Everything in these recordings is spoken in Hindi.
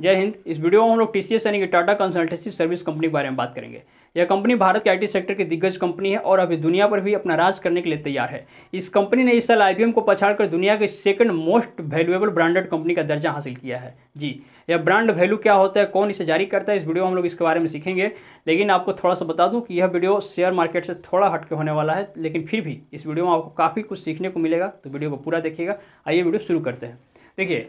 जय हिंद इस वीडियो में हम लोग टी सी एस यानी कि टाटा कंसल्टेंसी सर्विस कंपनी के बारे में बात करेंगे यह कंपनी भारत के आईटी सेक्टर की दिग्गज कंपनी है और अभी दुनिया पर भी अपना राज करने के लिए तैयार है इस कंपनी ने इस साल एम को पछाड़कर दुनिया के second most valuable branded company का दर्जा हासिल किया है जी यह ब्रांड वैल्यू क्या होता है कौन इसे जारी करता है इस वीडियो में हम लोग इसके बारे में सीखेंगे लेकिन आपको थोड़ा सा बता दूँ कि यह वीडियो शेयर मार्केट से थोड़ा हटके होने वाला है लेकिन फिर भी इस वीडियो में आपको काफ़ी कुछ सीखने को मिलेगा तो वीडियो को पूरा देखिएगा आइए वीडियो शुरू करते हैं देखिए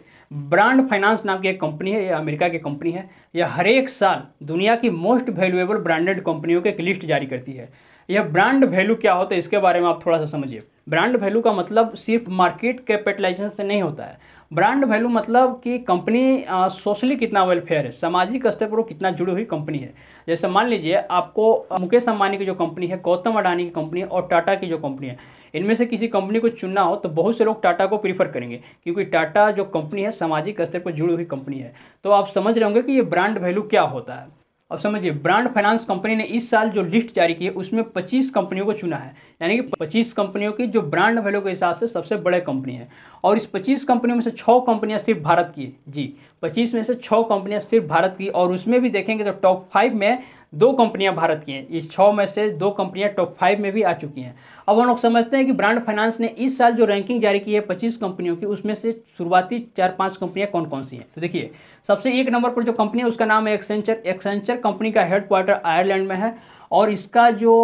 ब्रांड फाइनेंस नाम की एक कंपनी है यह अमेरिका की कंपनी है यह हर एक साल दुनिया की मोस्ट वैल्यूएबल ब्रांडेड कंपनियों की एक लिस्ट जारी करती है यह ब्रांड वैल्यू क्या होता है इसके बारे में आप थोड़ा सा समझिए ब्रांड वैल्यू का मतलब सिर्फ मार्केट कैपिटलाइजेशन से नहीं होता है ब्रांड वैल्यू मतलब कि कंपनी सोशली कितना वेलफेयर है सामाजिक स्तर पर वो कितना जुड़ी हुई कंपनी है जैसे मान लीजिए आपको मुकेश अंबानी की जो कंपनी है गौतम अडानी की कंपनी और टाटा की जो कंपनी है इनमें से किसी कंपनी को चुनना हो तो बहुत से लोग टाटा को प्रीफर करेंगे क्योंकि टाटा जो कंपनी है सामाजिक स्तर पर जुड़ी हुई कंपनी है तो आप समझ रहे होंगे कि ये ब्रांड वैल्यू क्या होता है अब समझिए ब्रांड फाइनेंस कंपनी ने इस साल जो लिस्ट जारी की है उसमें 25 कंपनियों को चुना है यानी कि 25 कंपनियों की जो ब्रांड वैल्यू के हिसाब से सबसे बड़े कंपनी है और इस 25 कंपनियों में से 6 कंपनियां सिर्फ भारत की जी 25 में से 6 कंपनियां सिर्फ भारत की और उसमें भी देखेंगे तो टॉप फाइव में दो कंपनियां भारत की हैं इस छः में से दो कंपनियां टॉप फाइव में भी आ चुकी हैं अब हम लोग समझते हैं कि ब्रांड फाइनेंस ने इस साल जो रैंकिंग जारी की है पच्चीस कंपनियों की उसमें से शुरुआती चार पांच कंपनियां कौन कौन सी हैं तो देखिए सबसे एक नंबर पर जो कंपनी है उसका नाम है एक्सेंचर एक्सेंचर कंपनी का हेडक्वार्टर आयरलैंड में है और इसका जो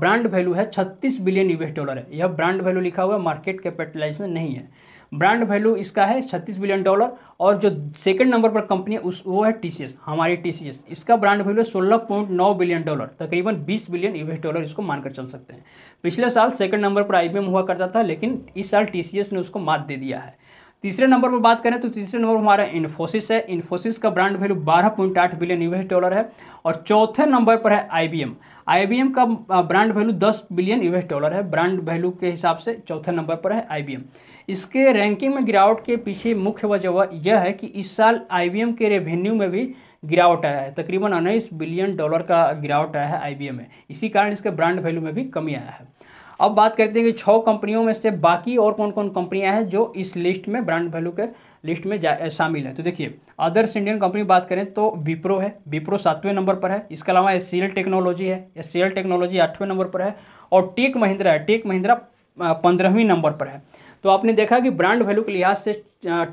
ब्रांड वैल्यू है छत्तीस बिलियन यूएस डॉलर है यह ब्रांड वैल्यू लिखा हुआ है मार्केट कैपिटलाइजेशन नहीं है ब्रांड वैल्यू इसका है छत्तीस बिलियन डॉलर और जो सेकंड नंबर पर कंपनी है उस वो है टी हमारी टी इसका ब्रांड वैल्यू है सोलह पॉइंट नौ बिलियन डॉलर तकरीबन बीस बिलियन यूएस डॉलर इसको मानकर चल सकते हैं पिछले साल सेकंड नंबर पर आई हुआ करता था लेकिन इस साल टी ने उसको मात दे दिया है तीसरे नंबर पर बात करें तो तीसरे नंबर पर हमारा इन्फोसिस है इन्फोसिस का ब्रांड वैल्यू बारह पॉइंट आठ बिलियन यूएस डॉलर है और चौथे नंबर पर है आईबीएम आईबीएम का ब्रांड वैल्यू दस बिलियन यूएस डॉलर है ब्रांड वैल्यू के हिसाब से चौथे नंबर पर है आईबीएम इसके रैंकिंग में गिरावट के पीछे मुख्य वजह यह है कि इस साल आईबीएम के रेवेन्यू में भी गिरावट आया है तकरीबन उन्नीस बिलियन डॉलर का गिरावट आया है आईबीएम में इसी कारण इसके ब्रांड वैल्यू में भी कमी आया है अब बात करते हैं कि छः कंपनियों में से बाकी और कौन कौन कंपनियां हैं जो इस लिस्ट में ब्रांड वैल्यू के लिस्ट में शामिल है तो देखिए अदर्स इंडियन कंपनी बात करें तो विप्रो है विप्रो सातवें नंबर पर है इसके अलावा एस टेक्नोलॉजी है एस टेक्नोलॉजी आठवें नंबर पर है और टेक महिंद्रा है टेक महिंद्रा पंद्रहवीं नंबर पर है तो आपने देखा कि ब्रांड वैल्यू के लिहाज से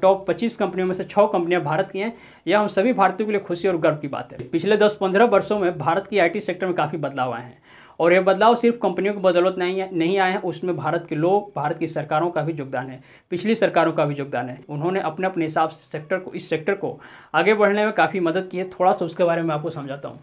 टॉप 25 कंपनियों में से छः कंपनियां भारत की हैं यह हम सभी भारतीयों के लिए खुशी और गर्व की बात है पिछले 10-15 वर्षों में भारत की आईटी सेक्टर में काफ़ी बदलाव आए हैं और ये बदलाव सिर्फ कंपनियों के बदौलत नहीं नहीं आए हैं उसमें भारत के लोग भारत की सरकारों का भी योगदान है पिछली सरकारों का भी योगदान है उन्होंने अपने अपने हिसाब से सेक्टर को इस सेक्टर को आगे बढ़ने में काफ़ी मदद की है थोड़ा सा उसके बारे में आपको समझाता हूँ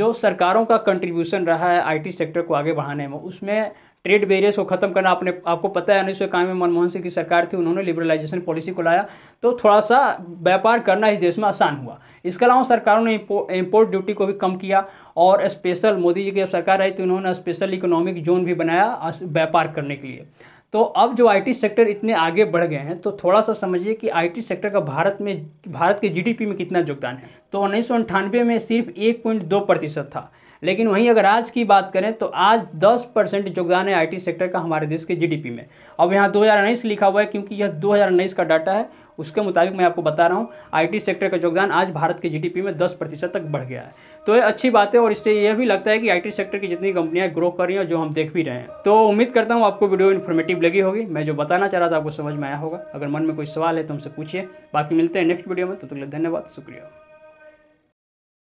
जो सरकारों का कंट्रीब्यूशन रहा है आई सेक्टर को आगे बढ़ाने में उसमें ट्रेड बैरियर्स को खत्म करना आपने आपको पता है उन्नीस सौ में मनमोहन सिंह की सरकार थी उन्होंने लिबरलाइजेशन पॉलिसी को लाया तो थोड़ा सा व्यापार करना इस देश में आसान हुआ इसके अलावा सरकारों ने इम्पोर्ट ड्यूटी को भी कम किया और स्पेशल मोदी जी की जब सरकार आई तो इन्होंने स्पेशल इकोनॉमिक जोन भी बनाया व्यापार करने के लिए तो अब जो आईटी सेक्टर इतने आगे बढ़ गए हैं तो थोड़ा सा समझिए कि आईटी सेक्टर का भारत में भारत के जीडीपी में कितना योगदान है तो उन्नीस में सिर्फ एक पॉइंट दो प्रतिशत था लेकिन वहीं अगर आज की बात करें तो आज 10 परसेंट योगदान है आईटी सेक्टर का हमारे देश के जीडीपी में अब यहाँ दो लिखा हुआ है क्योंकि यह दो का डाटा है उसके मुताबिक मैं आपको बता रहा हूँ आईटी सेक्टर का योगदान आज भारत के जीडीपी में दस प्रतिशत तक बढ़ गया है तो ये अच्छी बात है और इससे यह भी लगता है कि आईटी सेक्टर की जितनी कंपनियाँ ग्रो कर रही हैं जो हम देख भी रहे हैं तो उम्मीद करता हूँ आपको वीडियो इन्फॉर्मेटिव लगी होगी मैं जो बताना चाह रहा था आपको समझ में आया होगा अगर मन में कोई सवाल है तो हमसे पूछिए बाकी मिलते हैं नेक्स्ट वीडियो में तो, तो धन्यवाद शुक्रिया